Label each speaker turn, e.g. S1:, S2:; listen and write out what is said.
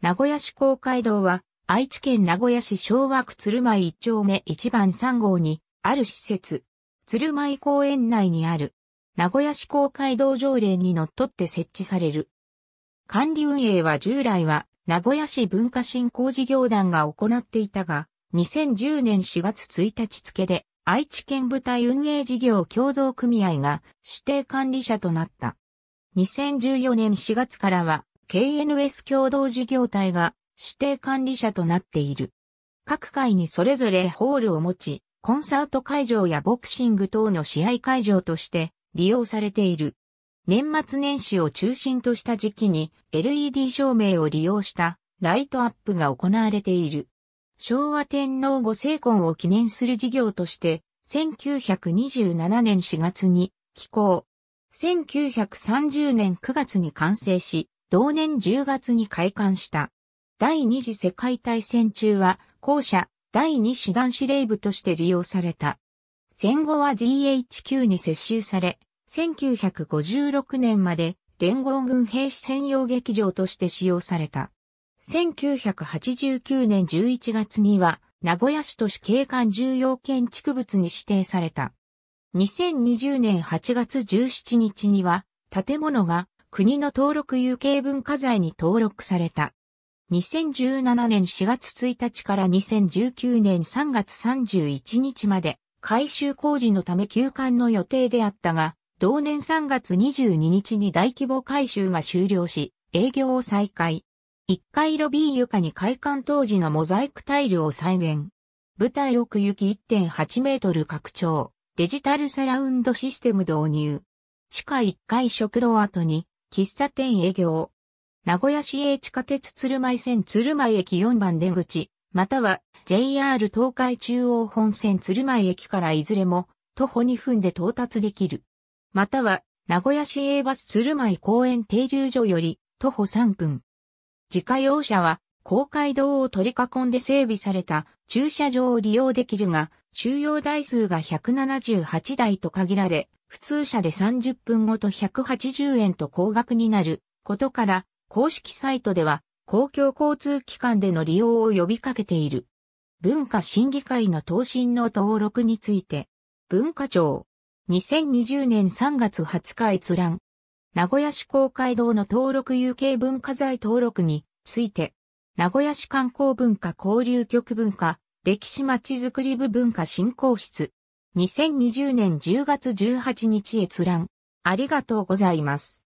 S1: 名古屋市公会堂は、愛知県名古屋市昭和区鶴舞一丁目1番3号に、ある施設、鶴舞公園内にある、名古屋市公会堂条例にのっとって設置される。管理運営は従来は、名古屋市文化振興事業団が行っていたが、2010年4月1日付で、愛知県部隊運営事業共同組合が指定管理者となった。2014年4月からは KNS 共同事業体が指定管理者となっている。各会にそれぞれホールを持ち、コンサート会場やボクシング等の試合会場として利用されている。年末年始を中心とした時期に LED 照明を利用したライトアップが行われている。昭和天皇ご成婚を記念する事業として、1927年4月に寄港。1930年9月に完成し、同年10月に開館した。第二次世界大戦中は、校舎第二師団司令部として利用された。戦後は GHQ に接収され、1956年まで連合軍兵士専用劇場として使用された。1989年11月には、名古屋市都市警官重要建築物に指定された。2020年8月17日には、建物が国の登録有形文化財に登録された。2017年4月1日から2019年3月31日まで改修工事のため休館の予定であったが、同年3月22日に大規模改修が終了し、営業を再開。1階ロビー床に開館当時のモザイクタイルを再現。舞台奥行き1.8メートル拡張。デジタルサラウンドシステム導入。地下1階食堂跡に喫茶店営業。名古屋市営地下鉄鶴舞線鶴舞駅4番出口、または JR 東海中央本線鶴舞駅からいずれも徒歩2分で到達できる。または名古屋市営バス鶴舞公園停留所より徒歩3分。自家用車は公会堂を取り囲んで整備された駐車場を利用できるが、収容台数が178台と限られ、普通車で30分ごと180円と高額になることから、公式サイトでは公共交通機関での利用を呼びかけている。文化審議会の答申の登録について、文化庁、2020年3月20日閲覧、名古屋市公会堂の登録有形文化財登録について、名古屋市観光文化交流局文化、歴史まちづくり部文化振興室。2020年10月18日閲覧。ありがとうございます。